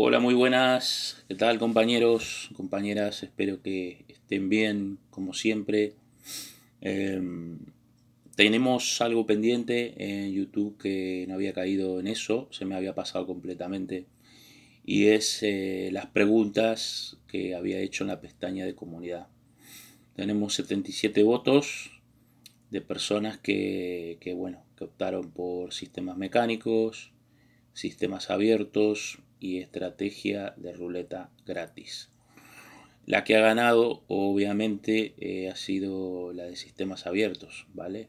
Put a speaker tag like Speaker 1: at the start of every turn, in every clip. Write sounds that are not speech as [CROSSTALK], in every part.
Speaker 1: Hola, muy buenas. ¿Qué tal compañeros, compañeras? Espero que estén bien, como siempre. Em, tenemos algo pendiente en YouTube que no había caído en eso, se me había pasado completamente. Y es eh, las preguntas que había hecho en la pestaña de comunidad. Tenemos 77 votos de personas bueno, que optaron por sistemas mecánicos, sistemas abiertos, y estrategia de ruleta gratis. La que ha ganado obviamente eh, ha sido la de sistemas abiertos, ¿vale?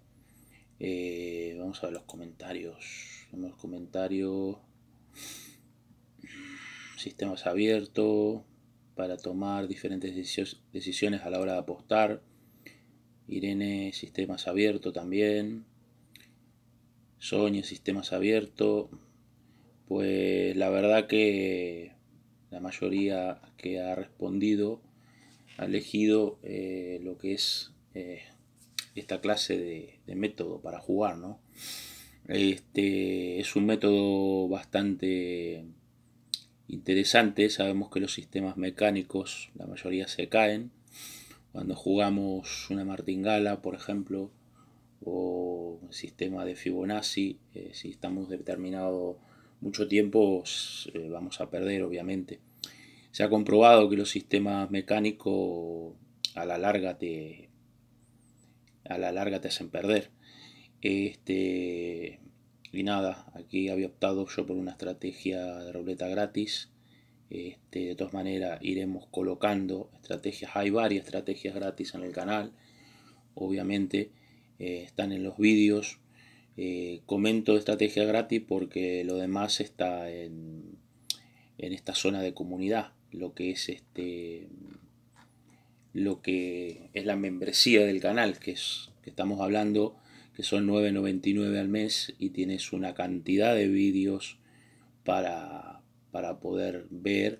Speaker 1: Eh, vamos a ver los comentarios. Los comentarios. Sistemas abiertos para tomar diferentes decisiones a la hora de apostar. Irene, sistemas abiertos también. Sonia, sistemas abiertos pues la verdad que la mayoría que ha respondido ha elegido eh, lo que es eh, esta clase de, método para jugar, ¿no? Este es un método bastante interesante. Sabemos que los sistemas mecánicos, la mayoría se caen. Cuando jugamos una martingala, por ejemplo, o un sistema de Fibonacci, eh, si estamos determinado mucho tiempo eh, vamos a perder, obviamente. Se ha comprobado que los sistemas mecánicos a la larga te, a la larga te hacen perder. Este, y nada, aquí había optado yo por una estrategia de robleta gratis. Este, de todas maneras, iremos colocando estrategias. Hay varias estrategias gratis en el canal. Obviamente eh, están en los vídeos eh, comento estrategia gratis porque lo demás está en, en, esta zona de comunidad, lo que es este lo que es la membresía del canal, que es que estamos hablando que son 9.99 al mes y tienes una cantidad de vídeos para, para poder ver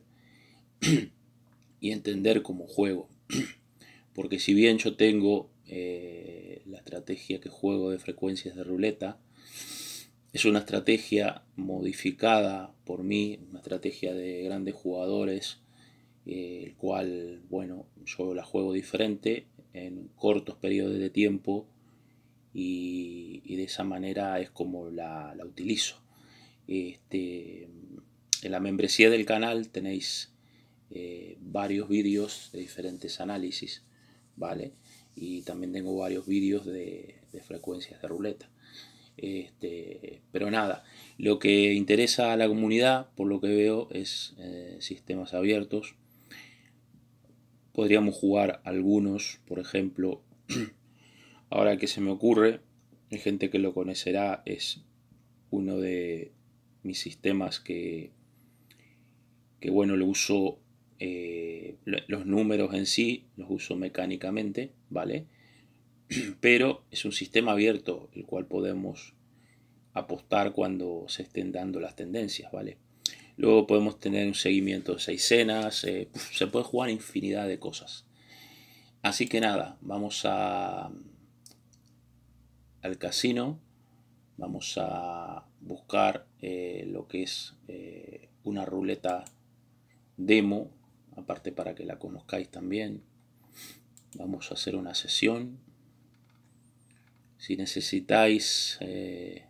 Speaker 1: [CLEARS THROAT] y entender como juego. [CLEARS THROAT] Porque si bien yo tengo eh, la estrategia que juego de frecuencias de ruleta. Es una estrategia modificada por mí, una estrategia de grandes jugadores, eh, el cual, bueno, yo la juego diferente en cortos periodos de tiempo y, de esa manera es como la, utilizo. Este, en la membresía del canal tenéis eh, varios vídeos de diferentes análisis, ¿vale? y también tengo varios vídeos de, frecuencias de ruleta. Este, pero nada, lo que interesa a la comunidad, por lo que veo, es eh, sistemas abiertos. Podríamos jugar algunos, por ejemplo, [CLEARS THROAT] ahora que se me ocurre, hay gente que lo conocerá, es uno de mis sistemas que, que bueno, lo uso, eh, los números en sí, los uso mecánicamente ¿vale? [CLEARS THROAT] Pero es un sistema abierto, el cual podemos apostar cuando se estén dando las tendencias, ¿vale? Luego podemos tener un seguimiento de seis cenas, eh, se puede jugar infinidad de cosas. Así que nada, vamos a, al casino, vamos a buscar eh, lo que es eh, una ruleta demo, aparte para que la conozcáis también, Vamos a hacer una sesión. Si necesitáis eh,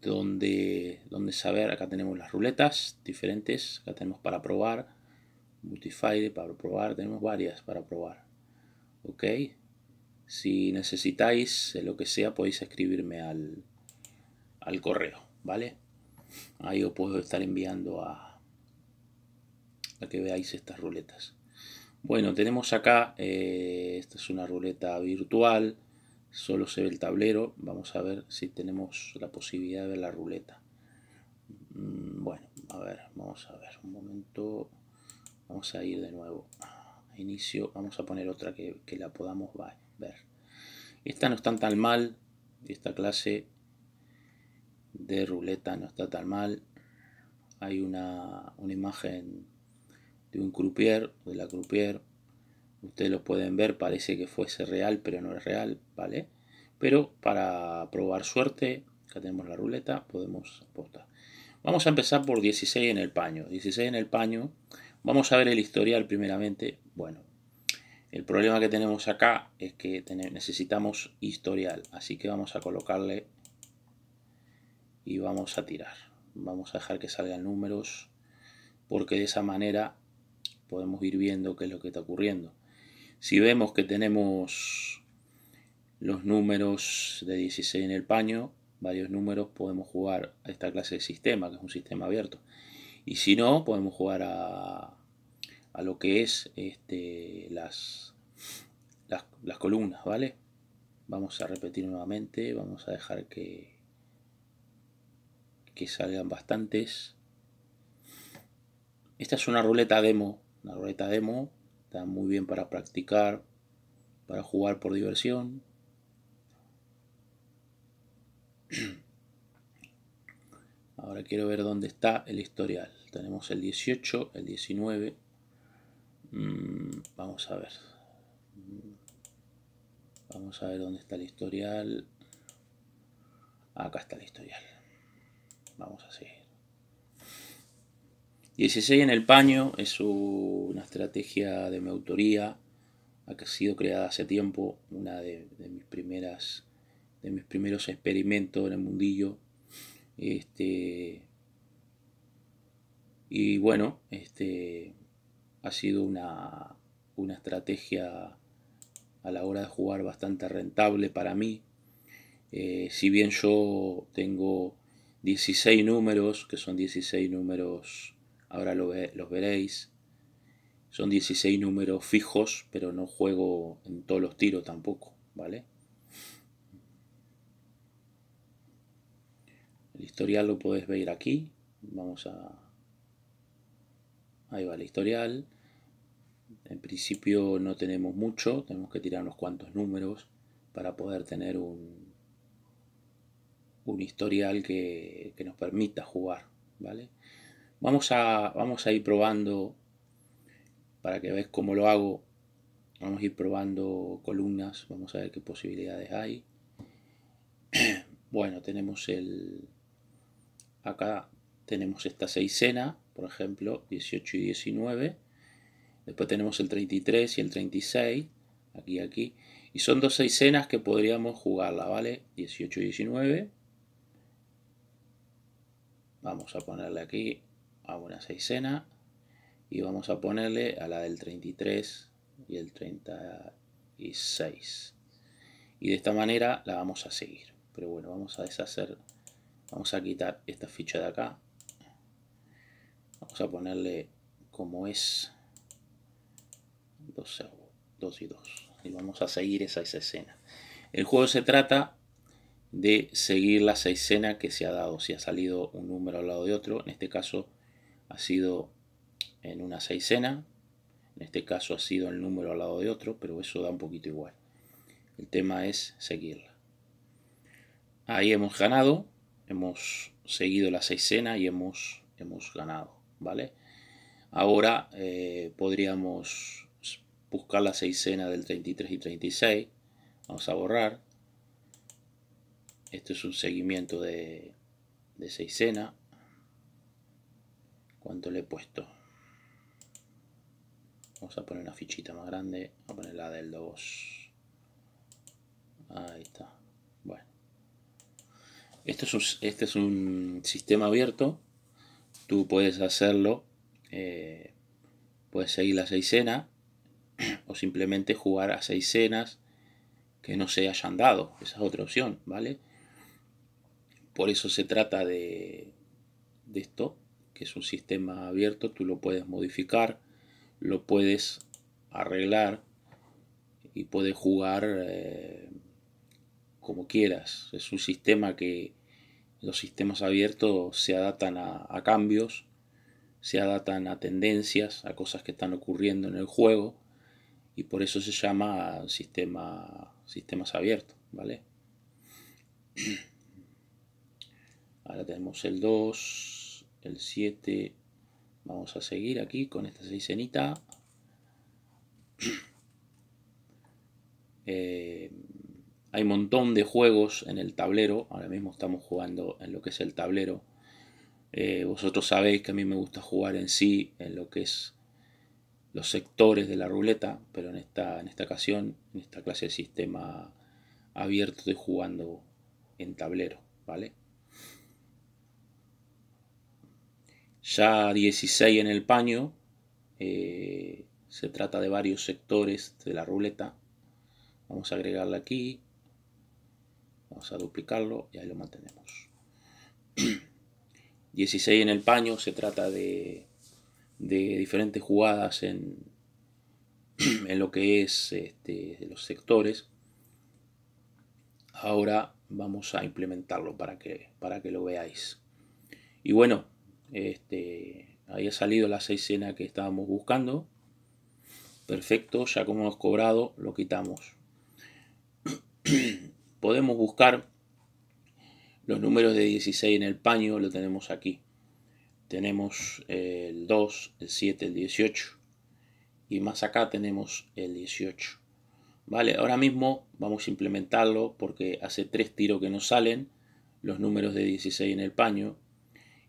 Speaker 1: donde, donde saber, acá tenemos las ruletas diferentes. Acá tenemos para probar, Multifire para probar, tenemos varias para probar. Ok. Si necesitáis eh, lo que sea, podéis escribirme al, al correo, ¿vale? Ahí os puedo estar enviando a, a que veáis estas ruletas. Bueno, tenemos acá, eh, esta es una ruleta virtual, solo se ve el tablero, vamos a ver si tenemos la posibilidad de ver la ruleta. Mm, bueno, a ver, vamos a ver, un momento, vamos a ir de nuevo a inicio, vamos a poner otra que, la podamos ver. Esta no está tan mal, esta clase de ruleta no está tan mal, hay una, una imagen de un croupier, de la croupier. Ustedes lo pueden ver, parece que fuese real, pero no es real, ¿vale? Pero para probar suerte, acá tenemos la ruleta, podemos apostar. Vamos a empezar por 16 en el paño. 16 en el paño. Vamos a ver el historial primeramente. Bueno, el problema que tenemos acá es que necesitamos historial. Así que vamos a colocarle y vamos a tirar. Vamos a dejar que salgan números porque de esa manera podemos ir viendo qué es lo que está ocurriendo. Si vemos que tenemos los números de 16 en el paño, varios números, podemos jugar a esta clase de sistema, que es un sistema abierto. Y si no, podemos jugar a, lo que es este, las, las, columnas, ¿vale? Vamos a repetir nuevamente, vamos a dejar que, que salgan bastantes. Esta es una ruleta demo la ruleta demo está muy bien para practicar, para jugar por diversión. [CLEARS THROAT] Ahora quiero ver dónde está el historial. Tenemos el 18, el 19. Mm, vamos a ver. Vamos a ver dónde está el historial. Acá está el historial. Vamos así. 16 en el paño es una estrategia de mi autoría, que ha sido creada hace tiempo, una de, mis primeras de mis primeros experimentos en el mundillo. Este, y bueno, este, ha sido una, una estrategia a la hora de jugar bastante rentable para mí. Eh, si bien yo tengo 16 números, que son 16 números ahora lo los veréis. Son 16 números fijos, pero no juego en todos los tiros tampoco, ¿vale? El historial lo podéis ver aquí. Vamos a... Ahí va el historial. En principio no tenemos mucho, tenemos que tirar unos cuantos números para poder tener un, un historial que, que nos permita jugar, ¿vale? Vamos a, vamos a ir probando, para que veas cómo lo hago, vamos a ir probando columnas, vamos a ver qué posibilidades hay. [CLEARS THROAT] Bueno, tenemos el... Acá tenemos esta seisena, por ejemplo, 18 y 19. Después tenemos el 33 y el 36, aquí, aquí. Y son dos seisenas que podríamos jugarla, ¿vale? 18 y 19. Vamos a ponerle aquí a una seisena y vamos a ponerle a la del 33 y el 36 y de esta manera la vamos a seguir pero bueno vamos a deshacer vamos a quitar esta ficha de acá vamos a ponerle como es 2, y 2 y vamos a seguir esa escena el juego se trata de seguir la escena que se ha dado si ha salido un número al lado de otro en este caso ha sido en una seisena, en este caso ha sido el número al lado de otro, pero eso da un poquito igual. El tema es seguirla. Ahí hemos ganado, hemos seguido la seisena y hemos, hemos ganado, ¿vale? Ahora eh, podríamos buscar la seisena del 33 y 36. Vamos a borrar. Esto es un seguimiento de, de seisena cuánto le he puesto. Vamos a poner una fichita más grande, vamos a poner la del 2. Ahí está. Bueno. Esto es este es un sistema abierto. Tú puedes hacerlo, eh, puedes seguir la seisena [CLEARS THROAT] o simplemente jugar a seisenas que no se hayan dado. Esa es otra opción, ¿vale? Por eso se trata de, de esto, que es un sistema abierto, tú lo puedes modificar, lo puedes arreglar y puedes jugar eh, como quieras. Es un sistema que los sistemas abiertos se adaptan a, cambios, se adaptan a tendencias, a cosas que están ocurriendo en el juego y por eso se llama sistema, sistemas abiertos, ¿vale? [CLEARS THROAT] Ahora tenemos el 2, el 7 vamos a seguir aquí con esta seis [CLEARS THROAT] eh, hay un montón de juegos en el tablero ahora mismo estamos jugando en lo que es el tablero eh, vosotros sabéis que a mí me gusta jugar en sí en lo que es los sectores de la ruleta pero en esta, en esta ocasión en esta clase de sistema abierto estoy jugando en tablero vale ya 16 en el paño, eh, se trata de varios sectores de la ruleta. Vamos a agregarla aquí, vamos a duplicarlo y ahí lo mantenemos. 16 [CLEARS THROAT] en el paño, se trata de, diferentes jugadas en, [CLEARS THROAT] en lo que es este, los sectores. Ahora vamos a implementarlo para que, para que lo veáis. Y bueno, este, había salido la seisena que estábamos buscando. Perfecto, ya como hemos cobrado, lo quitamos. [CLEARS THROAT] Podemos buscar los números de 16 en el paño, lo tenemos aquí. Tenemos el 2, el 7, el 18. Y más acá tenemos el 18. Vale, ahora mismo vamos a implementarlo porque hace tres tiros que nos salen los números de 16 en el paño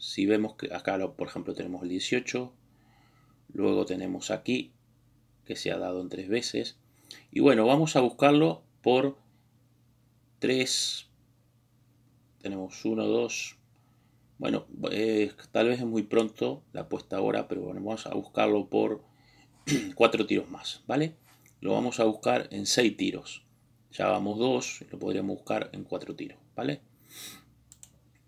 Speaker 1: Si vemos que acá, por ejemplo, tenemos el 18, luego tenemos aquí, que se ha dado en tres veces. Y bueno, vamos a buscarlo por 3, tenemos 1, 2, bueno, tal vez es muy pronto la apuesta ahora, pero vamos a buscarlo por [CLEARS THROAT] cuatro tiros más, ¿vale? Lo vamos a buscar en seis tiros. Ya vamos dos lo podríamos buscar en cuatro tiros, ¿vale?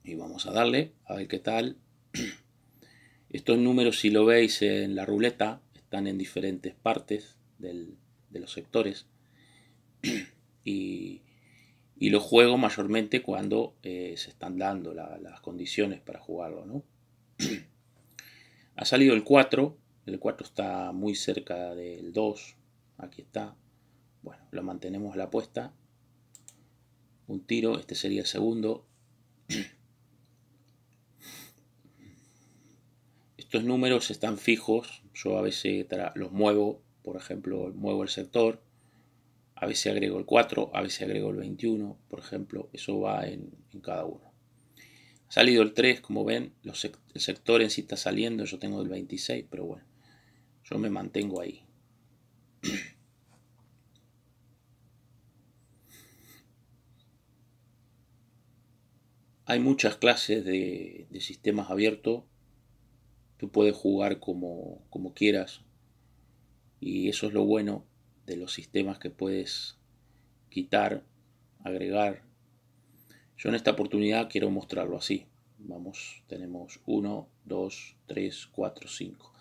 Speaker 1: y vamos a darle a ver qué tal. [CLEARS THROAT] Estos números, si lo veis en la ruleta, están en diferentes partes del, de los sectores. [CLEARS THROAT] Y, y lo juego mayormente cuando eh, se están dando las condiciones para jugarlo. ¿no? [CLEARS THROAT] ha salido el 4, el 4 está muy cerca del 2, aquí está. Bueno, lo mantenemos la apuesta. Un tiro, este sería el segundo. estos números están fijos, yo a veces los muevo, por ejemplo, muevo el sector, a veces agrego el 4, a veces agrego el 21, por ejemplo, eso va en, cada uno. Ha salido el 3, como ven, el sector en sí está saliendo, yo tengo el 26, pero bueno, yo me mantengo ahí. [CLEARS THROAT] Hay muchas clases de sistemas abiertos Tú puedes jugar como, como quieras. Y eso es lo bueno de los sistemas que puedes quitar, agregar. Yo en esta oportunidad quiero mostrarlo así. Vamos, tenemos 1, 2, 3, 4, 5.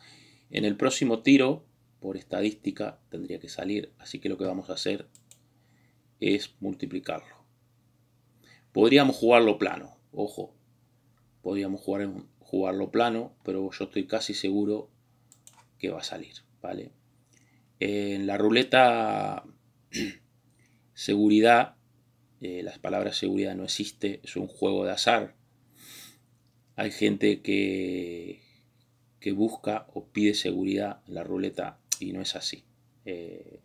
Speaker 1: En el próximo tiro, por estadística, tendría que salir. Así que lo que vamos a hacer es multiplicarlo. Podríamos jugarlo plano, ojo. Podríamos jugar en, jugarlo plano, pero yo estoy casi seguro que va a salir, ¿vale? En la ruleta [CLEARS THROAT] seguridad, eh, las palabras seguridad no existe, es un juego de azar. Hay gente que, que busca o pide seguridad en la ruleta y no es así. Eh,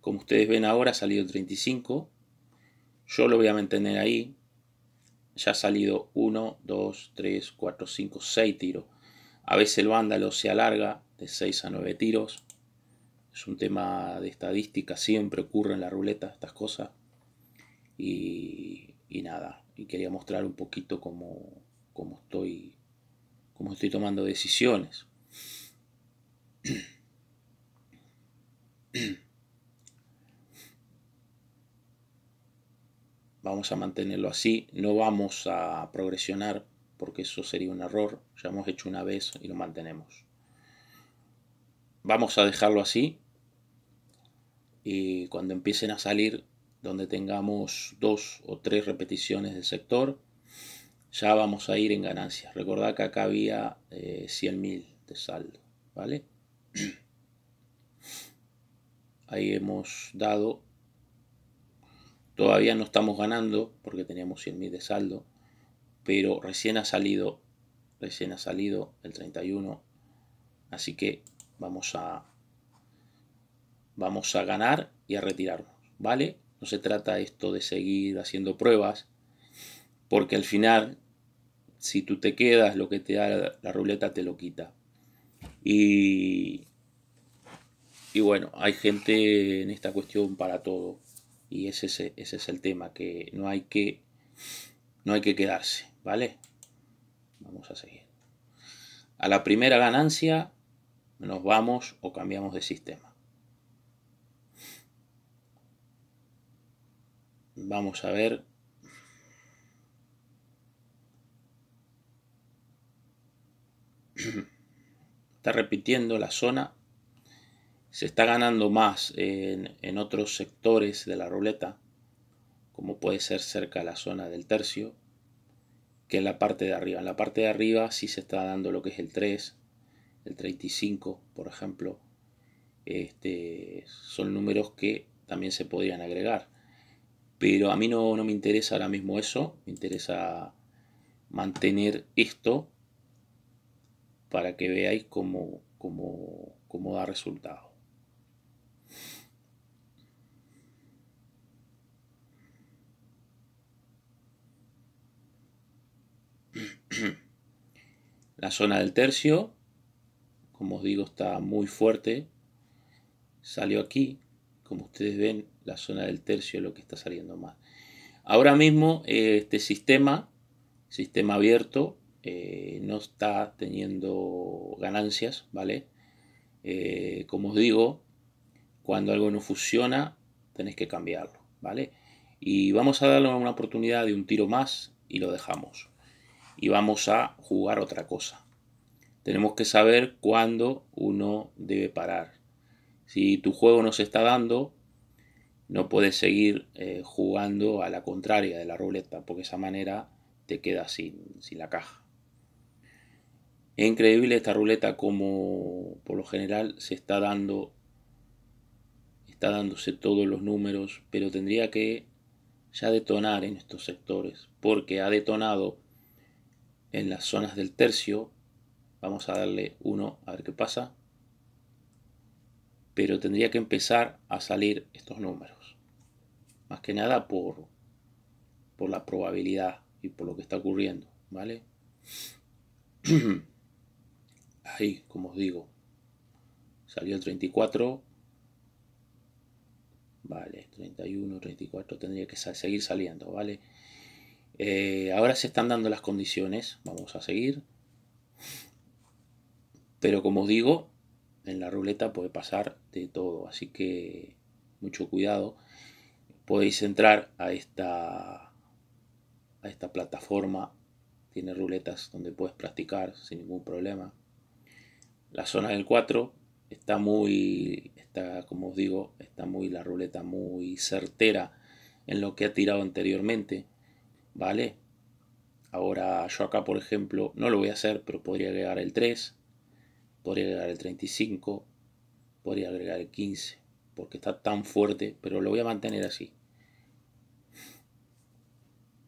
Speaker 1: como ustedes ven ahora ha salido 35, yo lo voy a mantener ahí, ya ha salido 1, 2, 3, 4, 5, 6 tiros. A veces el vándalo se alarga de 6 a 9 tiros. Es un tema de estadística, siempre ocurre en la ruleta estas cosas. Y, nada, y quería mostrar un poquito cómo, estoy, cómo estoy tomando decisiones. [CLEARS THROAT] [CLEARS THROAT] vamos a mantenerlo así, no vamos a progresionar porque eso sería un error, ya hemos hecho una vez y lo mantenemos. Vamos a dejarlo así y cuando empiecen a salir donde tengamos dos o tres repeticiones del sector, ya vamos a ir en ganancias. Recordad que acá había 100.000 eh, de saldo, ¿vale? [CLEARS THROAT] Ahí hemos dado Todavía no estamos ganando porque teníamos 100.000 de saldo, pero recién ha salido, recién ha salido el 31, así que vamos a, vamos a ganar y a retirarnos, ¿vale? No se trata esto de seguir haciendo pruebas, porque al final, si tú te quedas, lo que te da la, la ruleta te lo quita. Y, y bueno, hay gente en esta cuestión para todo. Y ese, ese, es el tema, que no hay que, no hay que quedarse, ¿vale? Vamos a seguir. A la primera ganancia nos vamos o cambiamos de sistema. Vamos a ver. [CLEARS THROAT] Está repitiendo la zona se está ganando más en, otros sectores de la ruleta, como puede ser cerca de la zona del tercio, que en la parte de arriba. En la parte de arriba sí se está dando lo que es el 3, el 35, por ejemplo. Este, son números que también se podrían agregar. Pero a mí no, me interesa ahora mismo eso. Me interesa mantener esto para que veáis cómo da resultado. [CLEARS THROAT] La zona del tercio, como os digo, está muy fuerte. Salió aquí, como ustedes ven, la zona del tercio es lo que está saliendo más. Ahora mismo eh, este sistema, sistema abierto, eh, no está teniendo ganancias, ¿vale? Eh, como os digo, cuando algo no funciona, tenéis que cambiarlo, ¿vale? Y vamos a darle una oportunidad de un tiro más y lo dejamos y vamos a jugar otra cosa. Tenemos que saber cuándo uno debe parar. Si tu juego no se está dando, no puedes seguir eh, jugando a la contraria de la ruleta, porque esa manera te quedas sin, sin la caja. Es increíble esta ruleta como por lo general se está dando, está dándose todos los números, pero tendría que ya detonar en estos sectores, porque ha detonado en las zonas del tercio. Vamos a darle 1 a ver qué pasa. Pero tendría que empezar a salir estos números. Más que nada por, por la probabilidad y por lo que está ocurriendo. ¿Vale? [CLEARS THROAT] Ahí, como os digo. Salió el 34. Vale, 31, 34. Tendría que seguir saliendo. ¿Vale? Eh, ahora se están dando las condiciones, vamos a seguir. Pero como digo, en la ruleta puede pasar de todo, así que mucho cuidado. Podéis entrar a esta, a esta plataforma, tiene ruletas donde puedes practicar sin ningún problema. La zona del 4 está muy, está, como os digo, está muy la ruleta muy certera en lo que ha tirado anteriormente. ¿Vale? Ahora yo acá, por ejemplo, no lo voy a hacer, pero podría agregar el 3, podría agregar el 35, podría agregar el 15, porque está tan fuerte, pero lo voy a mantener así.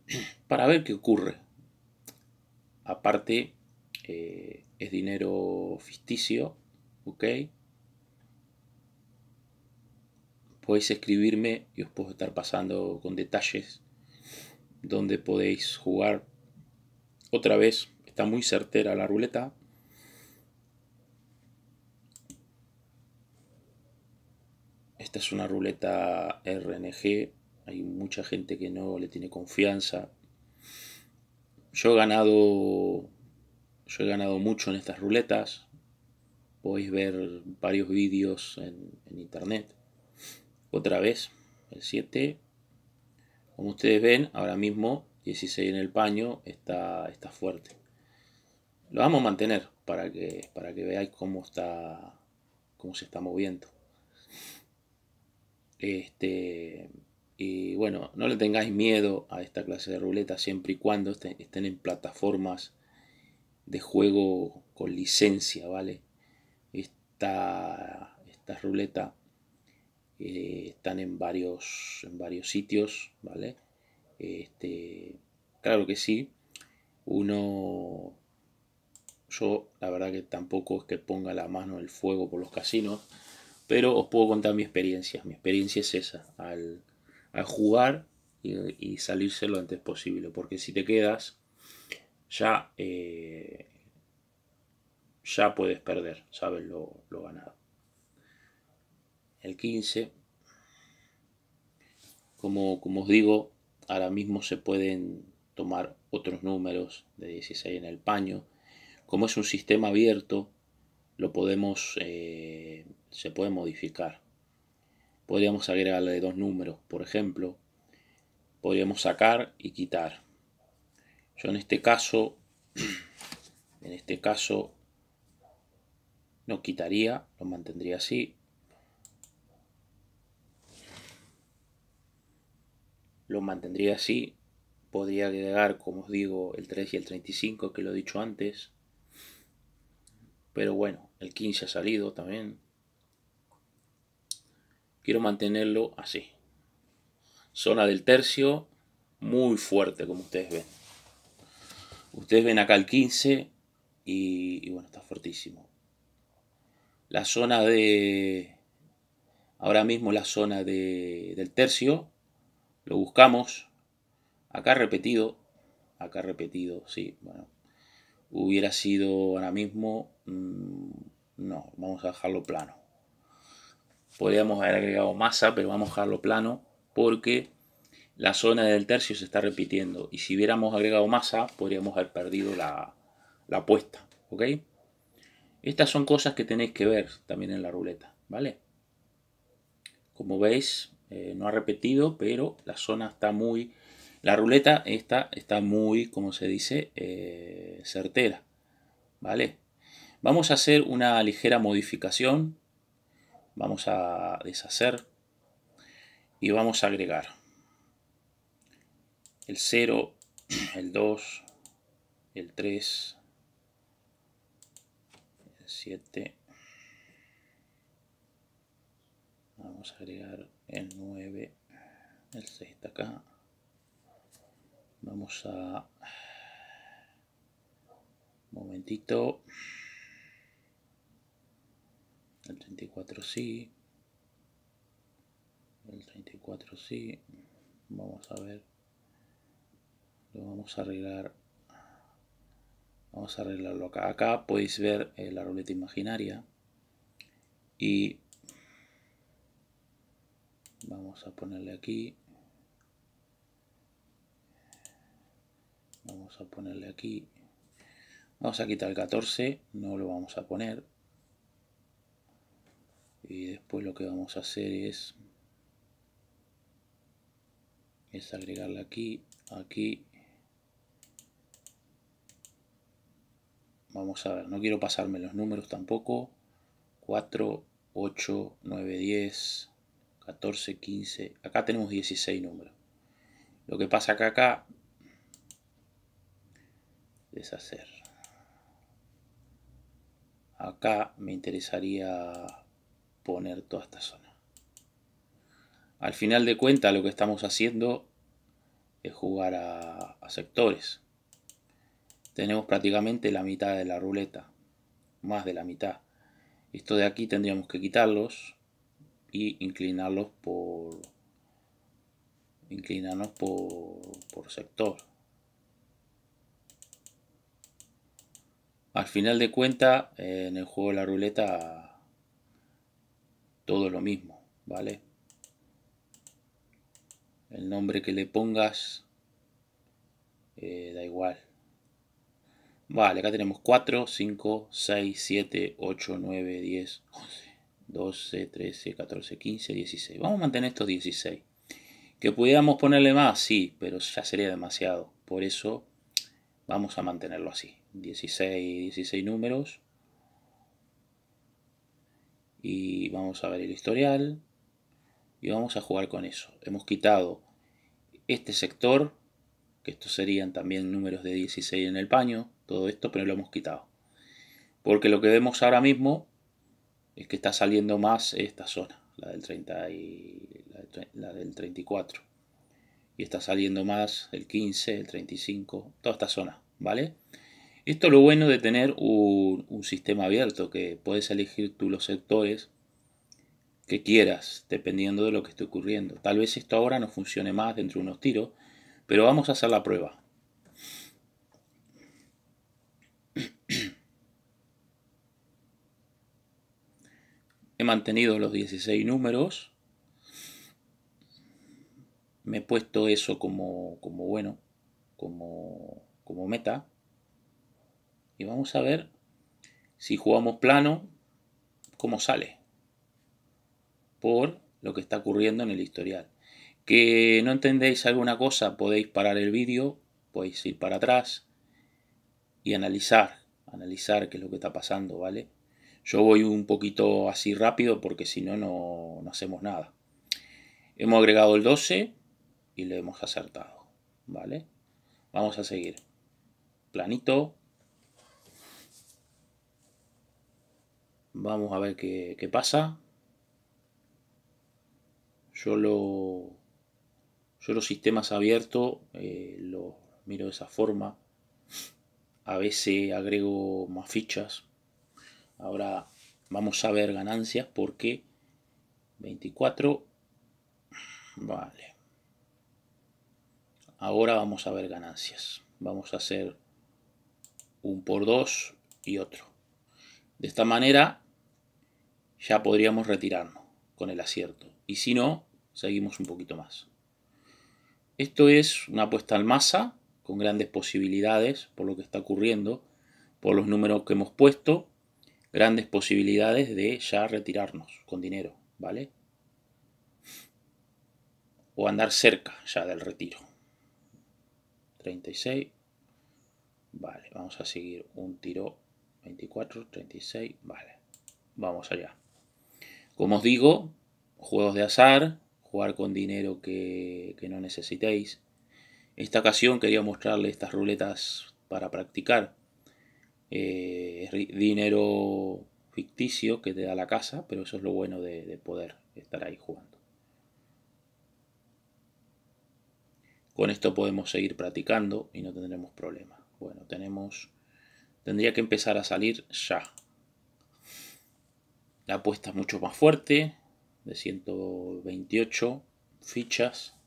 Speaker 1: [CLEARS THROAT] Para ver qué ocurre. Aparte, eh, es dinero ficticio, ¿ok? Podéis escribirme y os puedo estar pasando con detalles donde podéis jugar otra vez. Está muy certera la ruleta. Esta es una ruleta RNG. Hay mucha gente que no le tiene confianza. Yo he ganado, yo he ganado mucho en estas ruletas. Podéis ver varios vídeos en, en internet. Otra vez, el 7, como ustedes ven, ahora mismo 16 en el paño está, está fuerte. Lo vamos a mantener para que, para que veáis cómo, está, cómo se está moviendo. Este, y bueno, no le tengáis miedo a esta clase de ruleta siempre y cuando este, estén, en plataformas de juego con licencia, ¿vale? Esta, esta ruleta eh, están en varios, en varios sitios, ¿vale? Este, claro que sí, uno, yo la verdad que tampoco es que ponga la mano en el fuego por los casinos, pero os puedo contar mi experiencia, mi experiencia es esa, al, jugar y, salirse lo antes posible, porque si te quedas, ya, eh, ya puedes perder, sabes lo ganado el 15. Como, como os digo, ahora mismo se pueden tomar otros números de 16 en el paño. Como es un sistema abierto, lo podemos, eh, se puede modificar. Podríamos agregarle dos números, por ejemplo. Podríamos sacar y quitar. Yo en este caso, [CLEARS THROAT] en este caso, no quitaría, lo mantendría así. lo mantendría así. Podría agregar, como os digo, el 3 y el 35, que lo he dicho antes. Pero bueno, el 15 ha salido también. Quiero mantenerlo así. Zona del tercio, muy fuerte, como ustedes ven. Ustedes ven acá el 15 y, bueno, está fuertísimo. La zona de... Ahora mismo la zona del tercio lo buscamos. Acá repetido. Acá repetido, sí. Bueno. Hubiera sido ahora mismo... Mm, no, vamos a dejarlo plano. Podríamos haber agregado masa, pero vamos a dejarlo plano porque la zona del tercio se está repitiendo. Y si hubiéramos agregado masa, podríamos haber perdido la, la apuesta. ¿Ok? Estas son cosas que tenéis que ver también en la ruleta, ¿vale? Como veis, eh, no ha repetido, pero la zona está muy... La ruleta esta está muy, como se dice, eh, certera. ¿Vale? Vamos a hacer una ligera modificación. Vamos a deshacer. Y vamos a agregar. El 0, [CLEARS THROAT] el 2, el 3, el 7. Vamos a agregar el 9, el 6 está acá. Vamos a... Momentito. El 34 sí. El 34 sí. Vamos a ver. Lo vamos a arreglar. Vamos a arreglarlo acá. Acá podéis ver la ruleta imaginaria. Y vamos a ponerle aquí vamos a ponerle aquí vamos a quitar el 14 no lo vamos a poner y después lo que vamos a hacer es es agregarle aquí aquí vamos a ver no quiero pasarme los números tampoco 4 8 9 10 14, 15. Acá tenemos 16 números. Lo que pasa que acá... Deshacer. Acá me interesaría poner toda esta zona. Al final de cuentas lo que estamos haciendo es jugar a sectores. Tenemos prácticamente la mitad de la ruleta. Más de la mitad. Esto de aquí tendríamos que quitarlos y inclinarlos por inclinarnos por, sector al final de cuenta eh, en el juego de la ruleta todo lo mismo vale el nombre que le pongas eh, da igual vale acá tenemos 4 5 6 7 8 9 10 11 12, 13, 14, 15, 16. Vamos a mantener estos 16. Que pudiéramos ponerle más, sí, pero ya sería demasiado. Por eso vamos a mantenerlo así. 16, 16 números. Y vamos a ver el historial. Y vamos a jugar con eso. Hemos quitado este sector, que estos serían también números de 16 en el paño, todo esto, pero lo hemos quitado. Porque lo que vemos ahora mismo es que está saliendo más esta zona, la del, 30 y, la, del 34. Y está saliendo más el 15, el 35, toda esta zona, ¿vale? Esto es lo bueno de tener un, un sistema abierto, que puedes elegir tú los sectores que quieras, dependiendo de lo que esté ocurriendo. Tal vez esto ahora no funcione más dentro de unos tiros, pero vamos a hacer la prueba. He mantenido los 16 números. Me he puesto eso como, bueno, como, como meta. Y vamos a ver si jugamos plano, cómo sale. Por lo que está ocurriendo en el historial. Que no entendéis alguna cosa, podéis parar el vídeo, podéis ir para atrás y analizar, analizar qué es lo que está pasando, ¿vale? Yo voy un poquito así rápido porque si no, no hacemos nada. Hemos agregado el 12 y le hemos acertado. ¿Vale? Vamos a seguir. Planito. Vamos a ver qué, pasa. Yo, lo, los sistemas abiertos eh, los miro de esa forma. A veces agrego más fichas Ahora vamos a ver ganancias porque 24, vale. Ahora vamos a ver ganancias. Vamos a hacer un por dos y otro. De esta manera ya podríamos retirarnos con el acierto. Y si no, seguimos un poquito más. Esto es una apuesta al masa con grandes posibilidades por lo que está ocurriendo, por los números que hemos puesto grandes posibilidades de ya retirarnos con dinero, ¿vale? O andar cerca ya del retiro. 36. Vale, vamos a seguir un tiro 24, 36, vale. Vamos allá. Como os digo, juegos de azar, jugar con dinero que, que no necesitéis. Esta ocasión quería mostrarle estas ruletas para practicar eh, dinero ficticio que te da la casa, pero eso es lo bueno de, poder estar ahí jugando. Con esto podemos seguir practicando y no tendremos problema. Bueno, tenemos... Tendría que empezar a salir ya. La apuesta es mucho más fuerte, de 128 fichas.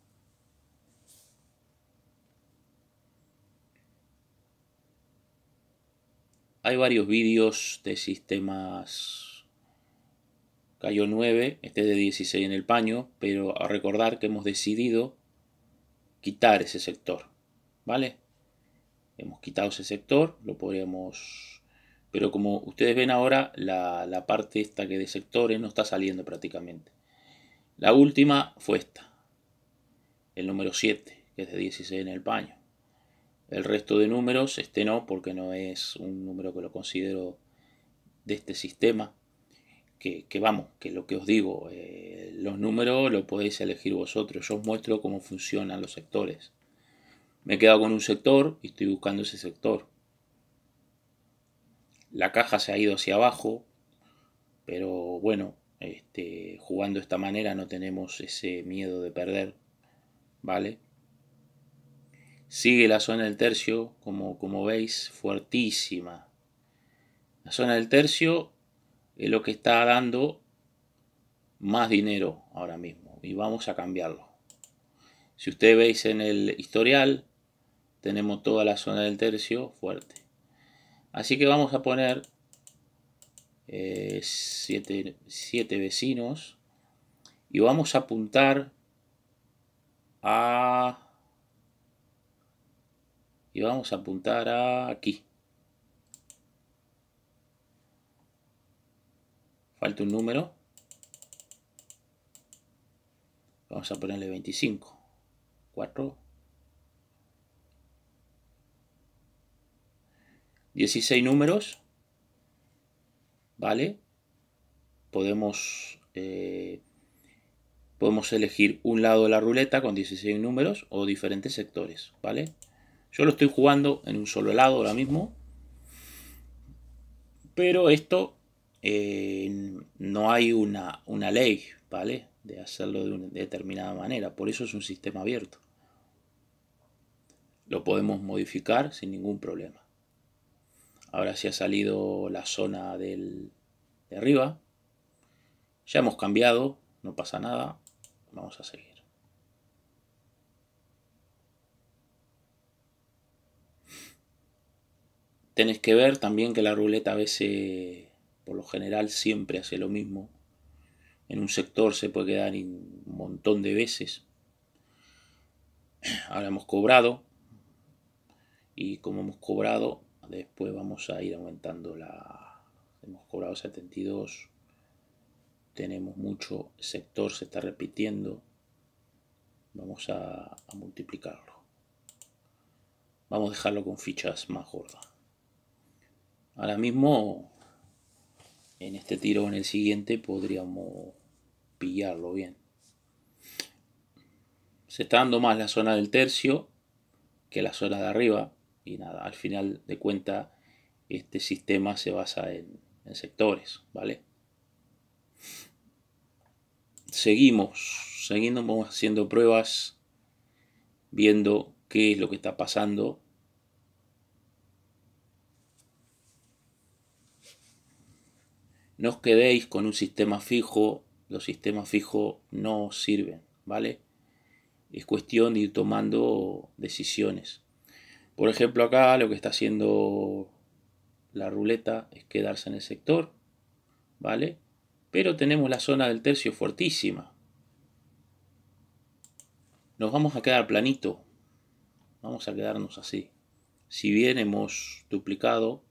Speaker 1: Hay varios vídeos de sistemas cayó 9, este es de 16 en el paño, pero a recordar que hemos decidido quitar ese sector, ¿vale? Hemos quitado ese sector, lo podríamos... Pero como ustedes ven ahora, la, parte esta que de sectores no está saliendo prácticamente. La última fue esta, el número 7, que es de 16 en el paño. El resto de números, este no, porque no es un número que lo considero de este sistema. Que, vamos, que lo que os digo, eh, los números los podéis elegir vosotros. Yo os muestro cómo funcionan los sectores. Me he quedado con un sector y estoy buscando ese sector. La caja se ha ido hacia abajo, pero bueno, este, jugando de esta manera no tenemos ese miedo de perder, ¿vale? Sigue la zona del tercio, como, como veis, fuertísima. La zona del tercio es lo que está dando más dinero ahora mismo. Y vamos a cambiarlo. Si ustedes veis en el historial, tenemos toda la zona del tercio fuerte. Así que vamos a poner 7 eh, vecinos. Y vamos a apuntar a y vamos a apuntar a aquí. Falta un número. Vamos a ponerle 25. 4. 16 números. ¿Vale? Podemos, eh, podemos elegir un lado de la ruleta con 16 números o diferentes sectores. ¿Vale? Yo lo estoy jugando en un solo lado ahora mismo. Pero esto eh, no hay una, una, ley, ¿vale? De hacerlo de una determinada manera. Por eso es un sistema abierto. Lo podemos modificar sin ningún problema. Ahora sí ha salido la zona de arriba. Ya hemos cambiado, no pasa nada. Vamos a seguir. Tenés que ver también que la ruleta a veces, por lo general, siempre hace lo mismo. En un sector se puede quedar un montón de veces. [CLEARS THROAT] Ahora hemos cobrado. Y como hemos cobrado, después vamos a ir aumentando la... Hemos cobrado 72. Tenemos mucho sector, se está repitiendo. Vamos a multiplicarlo. Vamos a dejarlo con fichas más gordas. Ahora mismo, en este tiro o en el siguiente, podríamos pillarlo bien. Se está dando más la zona del tercio que la zona de arriba. Y nada, al final de cuenta, este sistema se basa en, sectores, ¿vale? Seguimos, seguimos haciendo pruebas, viendo qué es lo que está pasando No os quedéis con un sistema fijo, los sistemas fijos no sirven, ¿vale? Es cuestión de ir tomando decisiones. Por ejemplo, acá lo que está haciendo la ruleta es quedarse en el sector, ¿vale? Pero tenemos la zona del tercio fuertísima. Nos vamos a quedar planito. Vamos a quedarnos así. Si bien hemos duplicado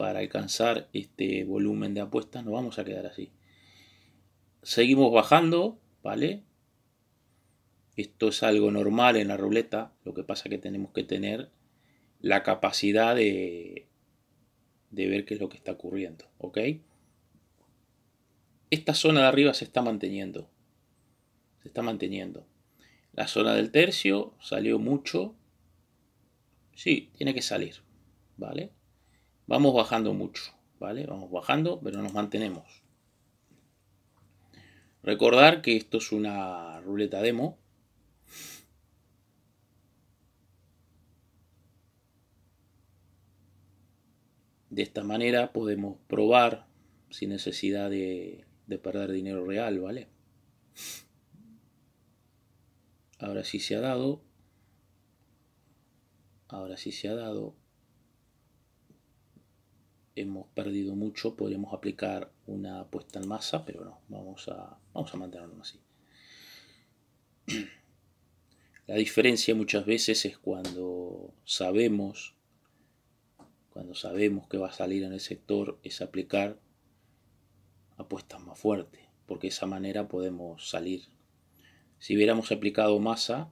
Speaker 1: para alcanzar este volumen de apuestas, No vamos a quedar así. Seguimos bajando, ¿vale? Esto es algo normal en la ruleta, lo que pasa es que tenemos que tener la capacidad de, de ver qué es lo que está ocurriendo, ¿ok? Esta zona de arriba se está manteniendo, se está manteniendo. La zona del tercio salió mucho, sí, tiene que salir, ¿vale? Vamos bajando mucho, ¿vale? Vamos bajando, pero nos mantenemos. Recordar que esto es una ruleta demo. De esta manera podemos probar sin necesidad de, perder dinero real, ¿vale? Ahora sí se ha dado. Ahora sí se ha dado hemos perdido mucho, podríamos aplicar una apuesta en masa, pero no, vamos a, vamos a mantenerlo así. [CLEARS THROAT] La diferencia muchas veces es cuando sabemos, cuando sabemos que va a salir en el sector, es aplicar apuestas más fuertes, porque de esa manera podemos salir. Si hubiéramos aplicado masa,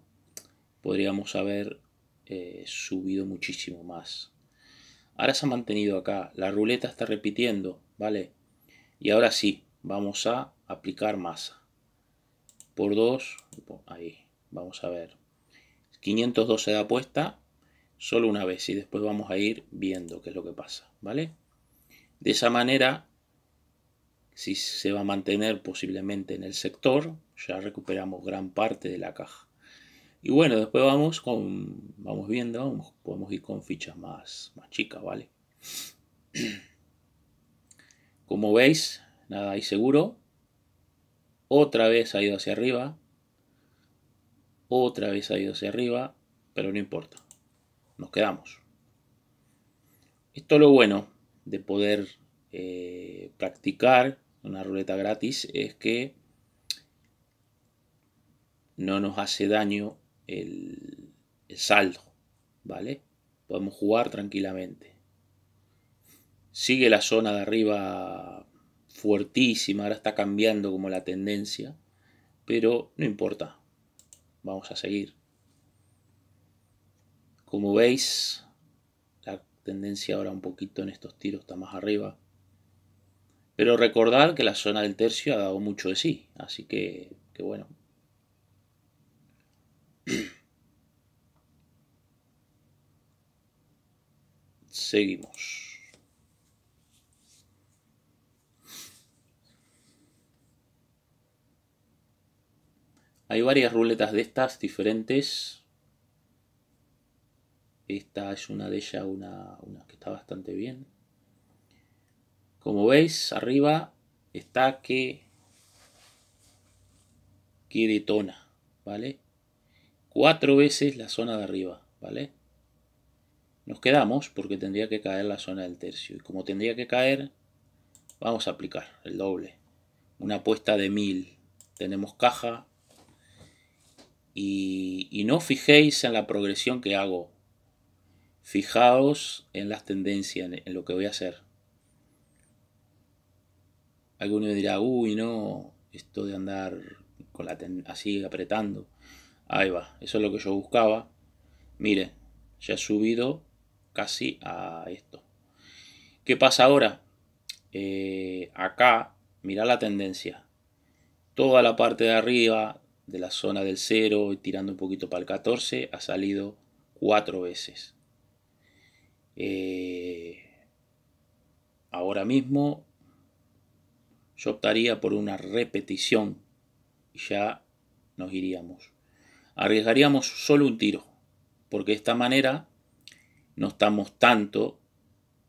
Speaker 1: podríamos haber eh, subido muchísimo más Ahora se ha mantenido acá, la ruleta está repitiendo, ¿vale? Y ahora sí, vamos a aplicar masa. Por 2, ahí, vamos a ver. 512 se da puesta solo una vez y después vamos a ir viendo qué es lo que pasa, ¿vale? De esa manera, si se va a mantener posiblemente en el sector, ya recuperamos gran parte de la caja. Y bueno, después vamos con. Vamos viendo, podemos ir con fichas más, más chicas, ¿vale? [CLEARS THROAT] Como veis, nada hay seguro. Otra vez ha ido hacia arriba. Otra vez ha ido hacia arriba. Pero no importa. Nos quedamos. Esto lo bueno de poder eh, practicar una ruleta gratis. Es que no nos hace daño el, saldo, ¿vale? Podemos jugar tranquilamente. Sigue la zona de arriba fuertísima, ahora está cambiando como la tendencia, pero no importa, vamos a seguir. Como veis, la tendencia ahora un poquito en estos tiros está más arriba. Pero recordar que la zona del tercio ha dado mucho de sí, así que, que bueno, Seguimos. Hay varias ruletas de estas diferentes. Esta es una de ellas, una, que está bastante bien. Como veis, arriba está que, que detona, ¿vale? cuatro veces la zona de arriba, ¿vale? Nos quedamos porque tendría que caer la zona del tercio. Y como tendría que caer, vamos a aplicar el doble. Una apuesta de 1000. Tenemos caja. Y, no fijéis en la progresión que hago. Fijaos en las tendencias, en, lo que voy a hacer. Alguno dirá, uy, no, esto de andar así apretando. Ahí va, eso es lo que yo buscaba. Mire, ya ha subido casi a esto. ¿Qué pasa ahora? Eh, acá, mira la tendencia. Toda la parte de arriba, de la zona del 0 y tirando un poquito para el 14, ha salido cuatro veces. Eh, ahora mismo yo optaría por una repetición y ya nos iríamos arriesgaríamos solo un tiro, porque de esta manera no estamos tanto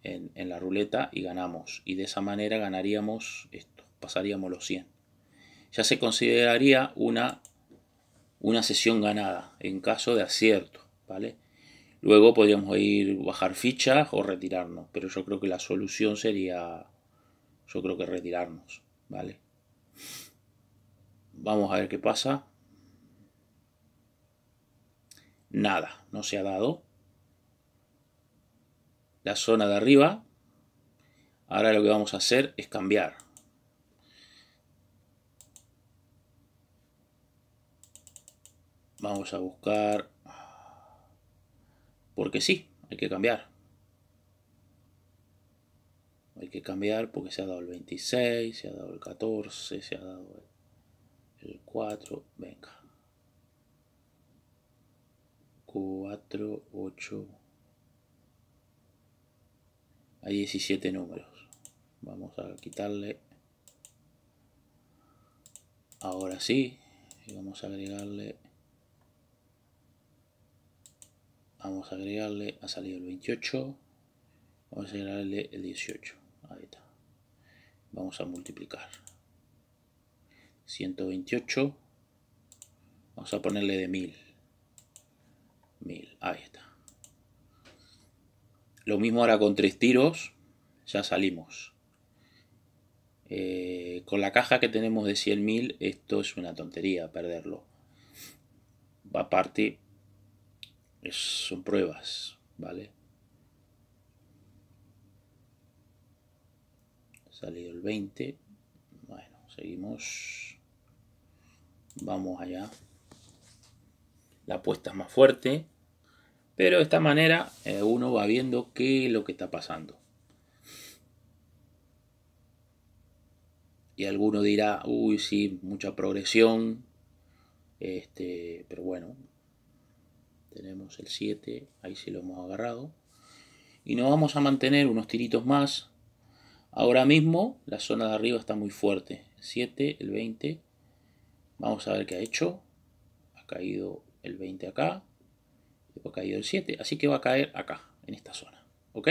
Speaker 1: en, la ruleta y ganamos. Y de esa manera ganaríamos esto, pasaríamos los 100. Ya se consideraría una, una sesión ganada en caso de acierto, ¿vale? Luego podríamos ir bajar fichas o retirarnos, pero yo creo que la solución sería, yo creo que retirarnos, ¿vale? Vamos a ver qué pasa nada, no se ha dado. La zona de arriba, ahora lo que vamos a hacer es cambiar. Vamos a buscar, porque sí, hay que cambiar. Hay que cambiar porque se ha dado el 26, se ha dado el 14, se ha dado el 4, venga. 4, 8. Hay 17 números. Vamos a quitarle. Ahora sí. Y vamos a agregarle. Vamos a agregarle. Ha salido el 28. Vamos a agregarle el 18. Ahí está. Vamos a multiplicar. 128. Vamos a ponerle de 1000 mil Ahí está. Lo mismo ahora con tres tiros. Ya salimos. Eh, con la caja que tenemos de 100.000, esto es una tontería perderlo. Aparte, es, son pruebas, ¿vale? salido el 20. Bueno, seguimos. Vamos allá la apuesta es más fuerte. Pero de esta manera eh, uno va viendo qué es lo que está pasando. Y alguno dirá, uy, sí, mucha progresión. Este, pero bueno, tenemos el 7, ahí se lo hemos agarrado. Y nos vamos a mantener unos tiritos más. Ahora mismo la zona de arriba está muy fuerte. 7, el 20. Vamos a ver qué ha hecho. Ha caído el 20 acá, después caído el 7, así que va a caer acá, en esta zona, ¿ok?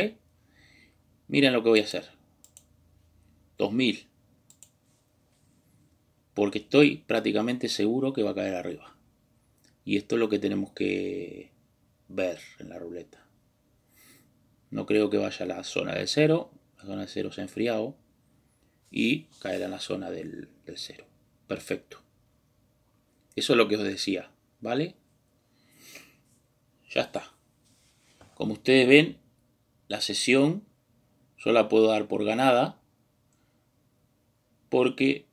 Speaker 1: Miren lo que voy a hacer, 2000, porque estoy prácticamente seguro que va a caer arriba. Y esto es lo que tenemos que ver en la ruleta. No creo que vaya a la zona del 0, la zona de 0 se ha enfriado y caerá en la zona del 0. Perfecto. Eso es lo que os decía, ¿vale? Ya está. Como ustedes ven, la sesión yo la puedo dar por ganada porque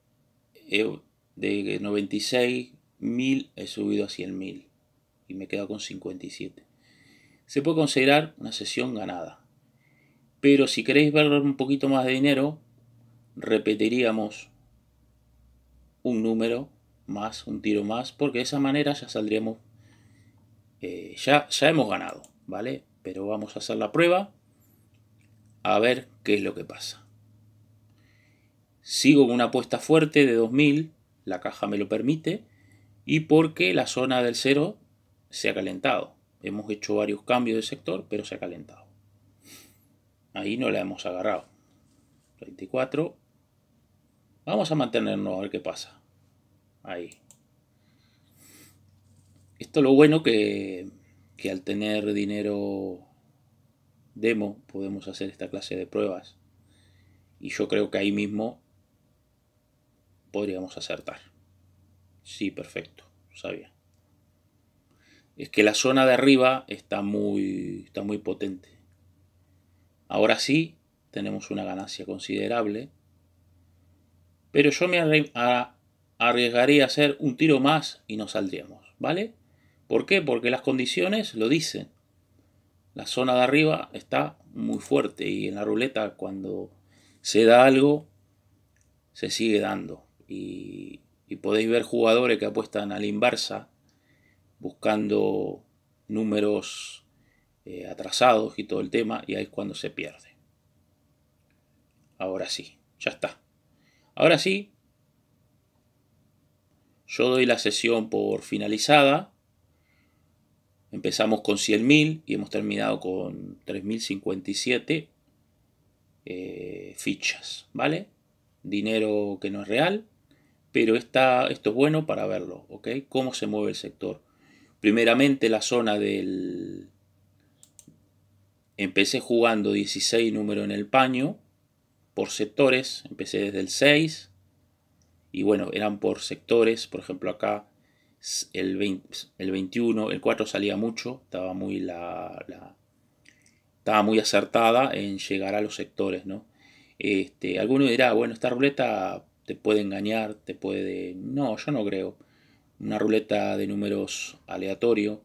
Speaker 1: eh, de 96.000 he subido a 100.000 y me quedo con 57. Se puede considerar una sesión ganada. Pero si queréis ver un poquito más de dinero, repetiríamos un número más, un tiro más, porque de esa manera ya saldríamos eh, ya, ya hemos ganado, ¿vale? Pero vamos a hacer la prueba a ver qué es lo que pasa. Sigo con una apuesta fuerte de 2000, la caja me lo permite, y porque la zona del cero se ha calentado. Hemos hecho varios cambios de sector, pero se ha calentado. Ahí no la hemos agarrado. 34. Vamos a mantenernos a ver qué pasa. Ahí. Esto lo bueno que, que al tener dinero demo podemos hacer esta clase de pruebas. Y yo creo que ahí mismo podríamos acertar. Sí, perfecto, sabía. Es que la zona de arriba está muy, está muy potente. Ahora sí, tenemos una ganancia considerable. Pero yo me arriesgaría a hacer un tiro más y nos saldríamos, ¿vale? ¿Por qué? Porque las condiciones lo dicen. La zona de arriba está muy fuerte y en la ruleta cuando se da algo, se sigue dando. Y, podéis ver jugadores que apuestan a la inversa, buscando números eh, atrasados y todo el tema, y ahí es cuando se pierde. Ahora sí, ya está. Ahora sí, yo doy la sesión por finalizada Empezamos con 100.000 y hemos terminado con 3.057 eh, fichas, ¿vale? Dinero que no es real, pero está, esto es bueno para verlo, ¿ok? Cómo se mueve el sector. Primeramente la zona del... Empecé jugando 16 número en el paño por sectores, empecé desde el 6 y bueno, eran por sectores, por ejemplo acá el, el 21, el 4 salía mucho, estaba muy, la, estaba muy acertada en llegar a los sectores, ¿no? Este, alguno dirá, bueno, esta ruleta te puede engañar, te puede... No, yo no creo. Una ruleta de números aleatorio,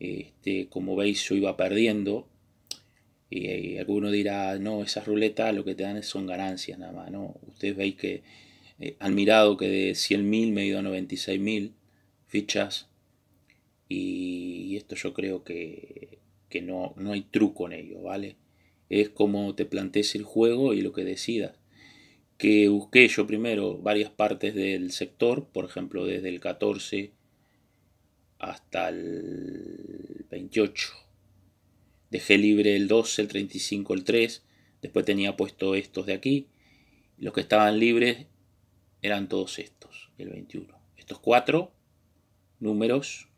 Speaker 1: este, como veis yo iba perdiendo. Y, alguno dirá, no, esa ruleta lo que te dan son ganancias nada más, ¿no? Ustedes veis que eh, han mirado que de 100.000 me he ido a 96.000 fichas y esto yo creo que, no, hay truco en ello, ¿vale? Es como te plantees el juego y lo que decidas. Que busqué yo primero varias partes del sector, por ejemplo, desde el 14 hasta el 28. Dejé libre el 12, el 35, el 3. Después tenía puesto estos de aquí. Los que estaban libres eran todos estos, el 21. Estos cuatro números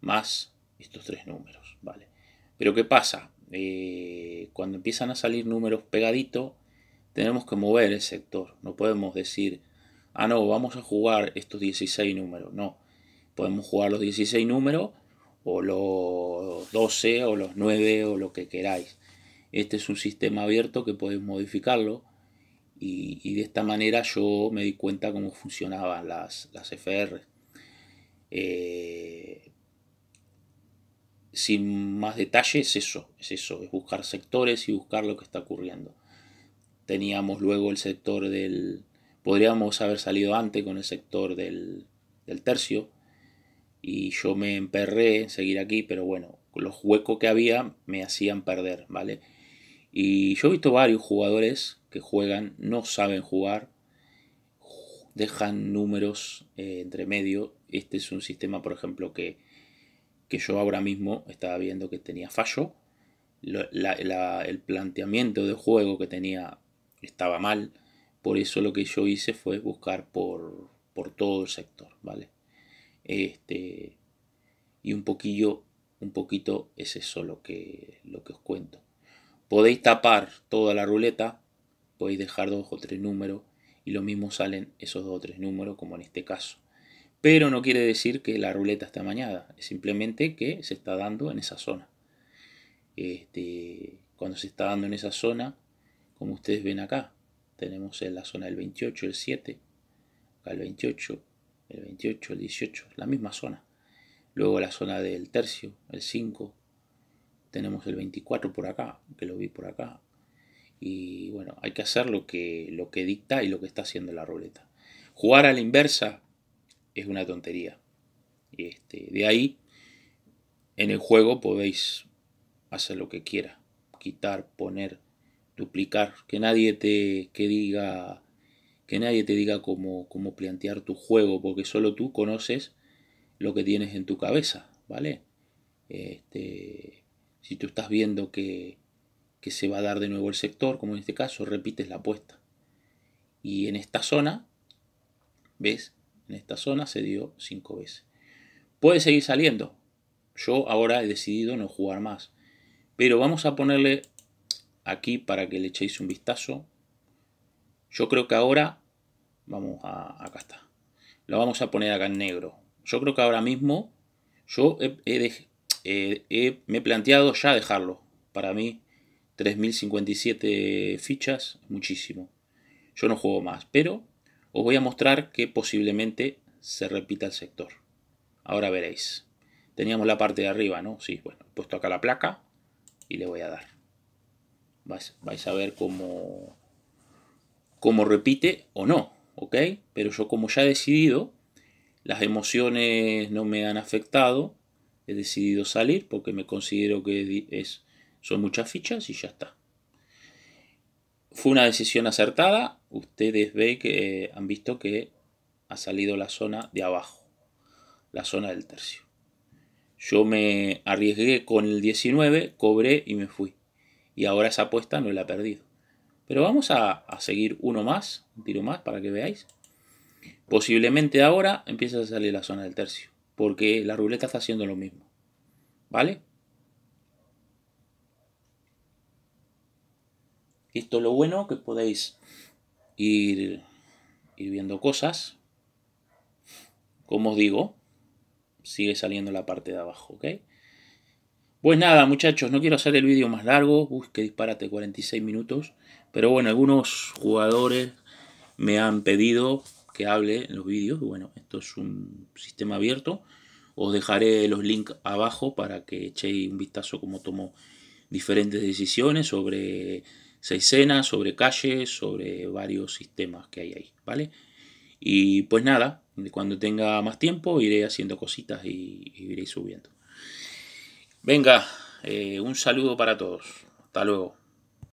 Speaker 1: más estos tres números, ¿vale? Pero ¿qué pasa? Eh, cuando empiezan a salir números pegaditos, tenemos que mover el sector. No podemos decir, ah, no, vamos a jugar estos 16 números. No, podemos jugar los 16 números o los 12 o los 9 o lo que queráis. Este es un sistema abierto que podéis modificarlo y, de esta manera yo me di cuenta cómo funcionaban las, las FR. Eh, sin más detalles es eso, es eso, es buscar sectores y buscar lo que está ocurriendo. Teníamos luego el sector del... Podríamos haber salido antes con el sector del, del tercio y yo me emperré en seguir aquí, pero bueno, los huecos que había me hacían perder, ¿vale? Y yo he visto varios jugadores que juegan, no saben jugar, dejan números eh, entre medio este es un sistema, por ejemplo, que, yo ahora mismo estaba viendo que tenía fallo. el planteamiento de juego que tenía estaba mal. Por eso lo que yo hice fue buscar por, todo el sector, ¿vale? Este, y un poquillo, un poquito es eso lo que, lo que os cuento. Podéis tapar toda la ruleta, podéis dejar dos o tres números y lo mismo salen esos dos o tres números como en este caso pero no quiere decir que la ruleta está amañada, es simplemente que se está dando en esa zona. Este, cuando se está dando en esa zona, como ustedes ven acá, tenemos en la zona del 28, el 7, acá el 28, el 28, el 18, la misma zona. Luego la zona del tercio, el 5, tenemos el 24 por acá, que lo vi por acá. Y bueno, hay que hacer lo que, lo que dicta y lo que está haciendo la ruleta. Jugar a la inversa es una tontería. Y este, de ahí, en el juego podéis hacer lo que quiera. Quitar, poner, duplicar. Que nadie te que diga. Que nadie te diga cómo, cómo plantear tu juego. Porque solo tú conoces lo que tienes en tu cabeza. ¿Vale? Este, si tú estás viendo que, que se va a dar de nuevo el sector, como en este caso, repites la apuesta. Y en esta zona, ¿ves? en esta zona se dio 5 veces. Puede seguir saliendo. Yo ahora he decidido no jugar más. Pero vamos a ponerle aquí para que le echéis un vistazo. Yo creo que ahora... Vamos a... Acá está. Lo vamos a poner acá en negro. Yo creo que ahora mismo... Yo he, me he planteado ya dejarlo. Para mí 3057 fichas, muchísimo. Yo no juego más, pero os voy a mostrar que posiblemente se repita el sector. Ahora veréis. Teníamos la parte de arriba, ¿no? Sí, bueno, he puesto acá la placa y le voy a dar. Vais, a ver cómo, cómo repite o no, ¿ok? Pero yo como ya he decidido, las emociones no me han afectado, he decidido salir porque me considero que es, son muchas fichas y ya está fue una decisión acertada. Ustedes ve que han visto que ha salido la zona de abajo, la zona del tercio. Yo me arriesgué con el 19, cobré y me fui. Y ahora esa apuesta no la he perdido. Pero vamos a, a seguir uno más, un tiro más para que veáis. Posiblemente ahora empiece a salir la zona del tercio. Porque la ruleta está haciendo lo mismo. ¿Vale? Esto es lo bueno, que podéis ir, viendo cosas. Como os digo, sigue saliendo la parte de abajo, ¿ok? Pues nada, muchachos, no quiero hacer el vídeo más largo. Uy, que disparate, 46 minutos. Pero bueno, algunos jugadores me han pedido que hable en los vídeos. Bueno, esto es un sistema abierto. Os dejaré los links abajo para que echéis un vistazo cómo tomo diferentes decisiones sobre cenas sobre calles, sobre varios sistemas que hay ahí, ¿vale? Y pues nada, cuando tenga más tiempo iré haciendo cositas y, iré subiendo. Venga, eh, un saludo para todos. Hasta luego.